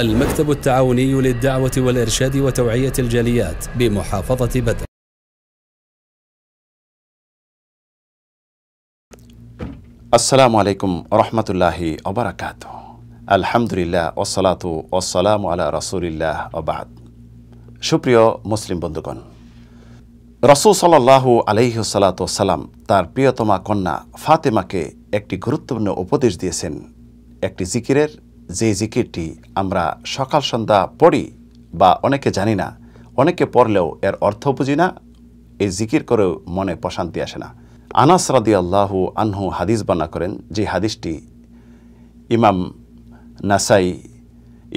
المكتب التعاوني للدعوة والإرشاد وتوعية الجاليات بمحافظة بدر السلام عليكم ورحمة الله وبركاته الحمد لله والصلاة والسلام على رسول الله وبعد مسلم بندقون সুপ্রিয় মুসলিম বন্ধুগণ রসুল সাল্লাহ تار بيوتما كنا কন্যা كي একটি গুরুত্বপূর্ণ اوپدش ديسن اكتي জিকিরের যে জিকিরটি আমরা সকাল সন্ধ্যা পড়ি বা অনেকে জানি না অনেকে পড়লেও এর অর্থ বুঝি না এই জিকির করেও মনে প্রশান্তি আসে না আনাস রাদি আল্লাহু আনহু হাদিস বর্ণনা করেন যে হাদিসটি ইমাম নাসাই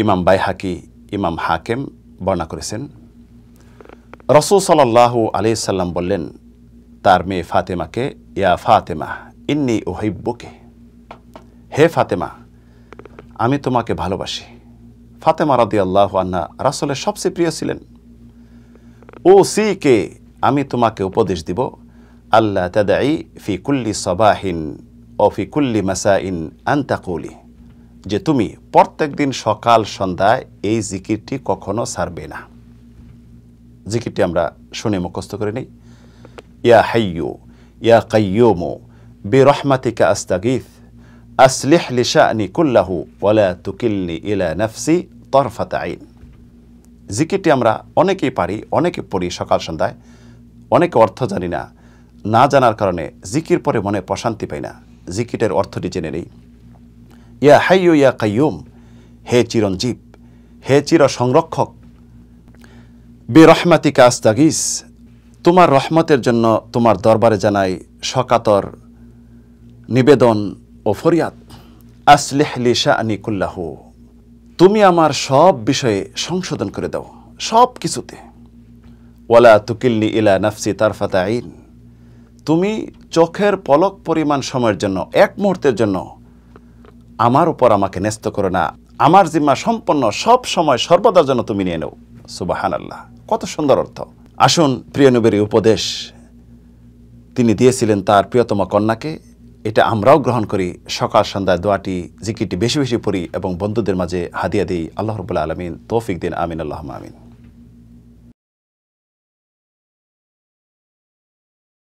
ইমাম বাইহাকি ইমাম হাকেম বর্ণনা করেছেন রসুল সাল্লাহ আলি সাল্লাম বললেন তার মেয়ে ফাতেমাকে ইয়া ফাতেমা ইন্নি ওহিব্বকে হে ফাতেমা আমি তোমাকে ভালোবাসি ফাতেমা রাদি আল্লাহ আন্না রাসলের সবচেয়ে প্রিয় ছিলেন ও সি কে আমি তোমাকে উপদেশ দিব আল্লাহ তাদাই ফি কুল্লি সবাহিন ও ফি কুল্লি মাসাইন আন্তাকুলি যে তুমি প্রত্যেক দিন সকাল সন্ধ্যায় এই জিকিরটি কখনো সারবে না জিকিরটি আমরা শুনে মুখস্থ করে নিই ইয়া হাইয়ু ইয়া বে রহমাতিকা আস্তাগিফ আসলিহ লিশানি কুল্লাহু ওয়ালা তুকিল্লি ইলা নাফসি তরফাত আইন জিকিরটি আমরা অনেকেই পারি অনেকে পড়ি সকাল সন্ধ্যায় অনেকে অর্থ জানি না না জানার কারণে জিকির পরে মনে প্রশান্তি পাই না জিকিরের অর্থটি জেনে নেই ইয়া হাইয়ু ইয়া কাইয়ুম হে চিরঞ্জীব হে চির সংরক্ষক বেরহমাতিকা দাগিস তোমার রহমতের জন্য তোমার দরবারে জানাই সকাতর নিবেদন ও ফরিয়াদ আসলেহ লি শাহনি কুল্লাহ তুমি আমার সব বিষয়ে সংশোধন করে দাও সব কিছুতে ওয়ালা তুকিল্লি ইলা নাফসি তারফাতা আইন তুমি চোখের পলক পরিমাণ সময়ের জন্য এক মুহূর্তের জন্য আমার উপর আমাকে ন্যস্ত করো না আমার জিম্মা সম্পন্ন সব সময় সর্বদার জন্য তুমি নিয়ে নেও সুবাহান আল্লাহ কত সুন্দর অর্থ আসুন প্রিয়নবীর উপদেশ তিনি দিয়েছিলেন তার প্রিয়তম কন্যাকে এটা আমরাও গ্রহণ করি সকাল সন্ধ্যায় দোয়াটি জিকিরটি বেশি বেশি পড়ি এবং বন্ধুদের মাঝে হাদিয়া দিই আল্লাহ রবুল্লা আলমিন তৌফিক দিন আমিন আল্লাহ আমিন